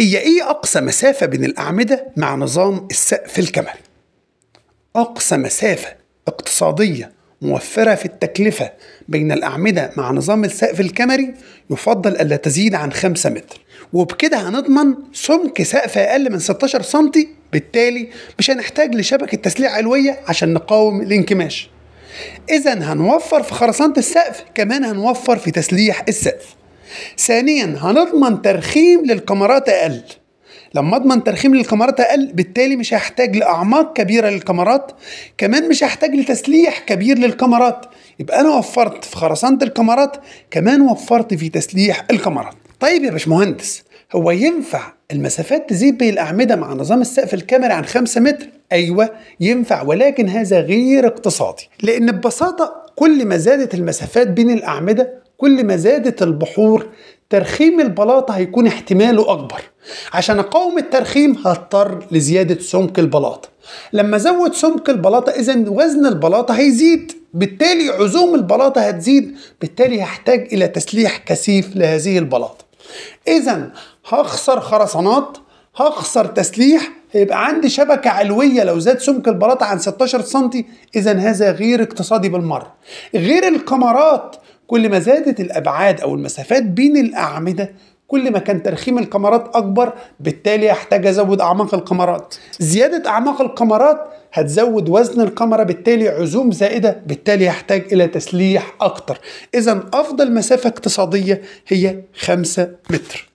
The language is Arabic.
هي إيه أقصى مسافة بين الأعمدة مع نظام السقف الكمري؟ أقصى مسافة اقتصادية موفرة في التكلفة بين الأعمدة مع نظام السقف الكمري يفضل ألا تزيد عن 5 متر وبكده هنضمن سمك سقف أقل من 16 سم بالتالي مش هنحتاج لشبكة تسليع علوية عشان نقاوم الانكماش إذا هنوفر في خرسانة السقف كمان هنوفر في تسليح السقف ثانيا هنضمن ترخيم للكاميرات اقل لما اضمن ترخيم للكاميرات اقل بالتالي مش هحتاج لاعماق كبيره للكاميرات كمان مش هحتاج لتسليح كبير للكاميرات يبقى انا وفرت في خرسانه الكاميرات كمان وفرت في تسليح الكاميرات طيب يا باشمهندس هو ينفع المسافات تزيد بين الأعمدة مع نظام السقف الكاميرا عن 5 متر؟ أيوة ينفع ولكن هذا غير اقتصادي لأن ببساطة كل ما زادت المسافات بين الأعمدة كل ما زادت البحور ترخيم البلاطة هيكون احتماله أكبر عشان أقاوم الترخيم هضطر لزيادة سمك البلاطة لما زود سمك البلاطة إذا وزن البلاطة هيزيد بالتالي عزوم البلاطة هتزيد بالتالي هحتاج إلى تسليح كثيف لهذه البلاطة إذا هخسر خرسانات هخسر تسليح هيبقى عندي شبكة علوية لو زاد سمك البلاطة عن 16 سم إذا هذا غير اقتصادي بالمرة غير الكمرات كل ما زادت الأبعاد أو المسافات بين الأعمدة كل ما كان ترخيم القمرات أكبر بالتالي هحتاج أزود أعماق القمرات زيادة أعماق القمرات هتزود وزن القمرة بالتالي عزوم زائدة بالتالي يحتاج إلى تسليح أكتر إذا أفضل مسافة اقتصادية هي 5 متر